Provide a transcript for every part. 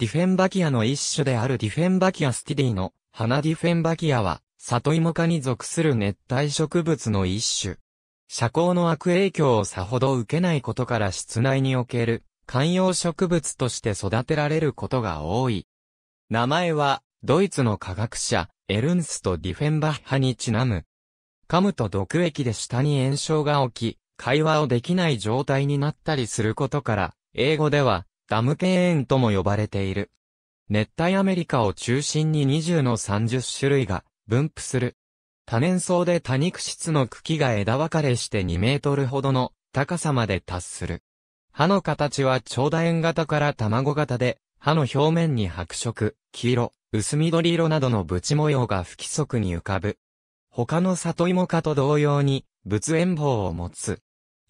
ディフェンバキアの一種であるディフェンバキアスティディの花ディフェンバキアは、里芋科に属する熱帯植物の一種。遮光の悪影響をさほど受けないことから室内における観葉植物として育てられることが多い。名前は、ドイツの科学者、エルンスとディフェンバッハにちなむ。噛むと毒液で下に炎症が起き、会話をできない状態になったりすることから、英語では、ダムペーンとも呼ばれている。熱帯アメリカを中心に20の30種類が分布する。多年草で多肉質の茎が枝分かれして2メートルほどの高さまで達する。歯の形は長楕円型から卵型で、歯の表面に白色、黄色、薄緑色などのブチ模様が不規則に浮かぶ。他の里芋科と同様に、仏縁棒を持つ。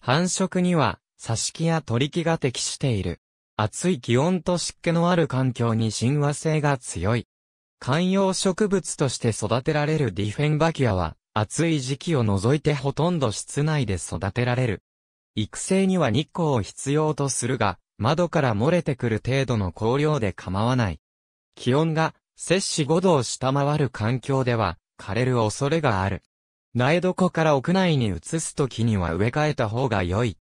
繁殖には、挿し木や鳥木が適している。暑い気温と湿気のある環境に親和性が強い。観葉植物として育てられるディフェンバキアは、暑い時期を除いてほとんど室内で育てられる。育成には日光を必要とするが、窓から漏れてくる程度の光量で構わない。気温が摂氏5度を下回る環境では、枯れる恐れがある。苗床から屋内に移すときには植え替えた方が良い。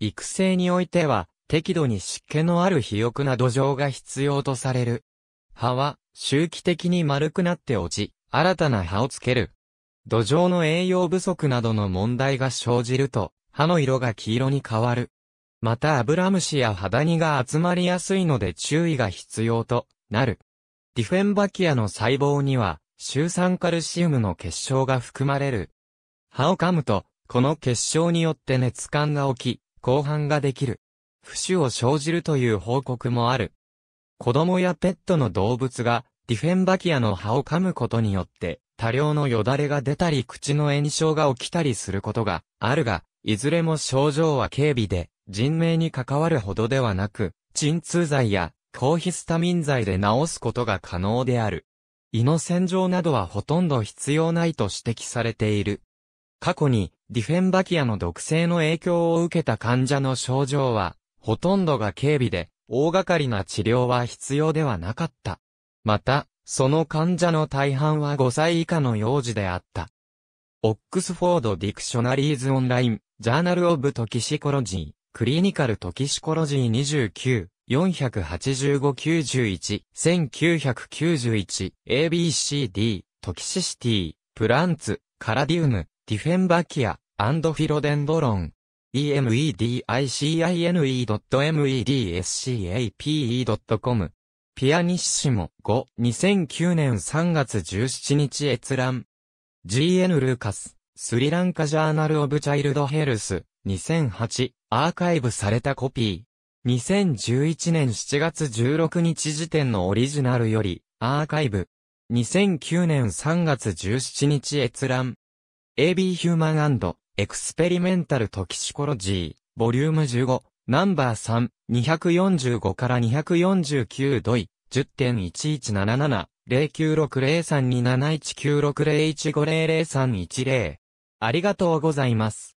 育成においては、適度に湿気のある肥沃な土壌が必要とされる。葉は周期的に丸くなって落ち、新たな葉をつける。土壌の栄養不足などの問題が生じると、葉の色が黄色に変わる。またアブラムシや肌荷が集まりやすいので注意が必要となる。ディフェンバキアの細胞には、シュウ酸カルシウムの結晶が含まれる。葉を噛むと、この結晶によって熱感が起き、後半ができる。不死を生じるという報告もある。子供やペットの動物がディフェンバキアの葉を噛むことによって多量のよだれが出たり口の炎症が起きたりすることがあるが、いずれも症状は軽微で人命に関わるほどではなく、鎮痛剤や抗ヒスタミン剤で治すことが可能である。胃の洗浄などはほとんど必要ないと指摘されている。過去にディフェンバキアの毒性の影響を受けた患者の症状はほとんどが軽微で、大掛かりな治療は必要ではなかった。また、その患者の大半は5歳以下の幼児であった。オックスフォード・ディクショナリーズ・オンライン、ジャーナル・オブ・トキシコロジー、クリニカル・トキシコロジー29、485-91、1991、ABCD、トキシシティ、プランツ、カラディウム、ディフェンバキア、アンドフィロデンドロン、emedicine.medscape.com。ピアニッシモ5、2009年3月17日閲覧。GN ルーカス、スリランカジャーナルオブチャイルドヘルス、2008、アーカイブされたコピー。2011年7月16日時点のオリジナルより、アーカイブ。2009年3月17日閲覧。AB ヒューマンエクスペリメンタルトキシコロジー、ボリューム15、ナンバー3、245から249ドイ、10.1177、096032719601500310。ありがとうございます。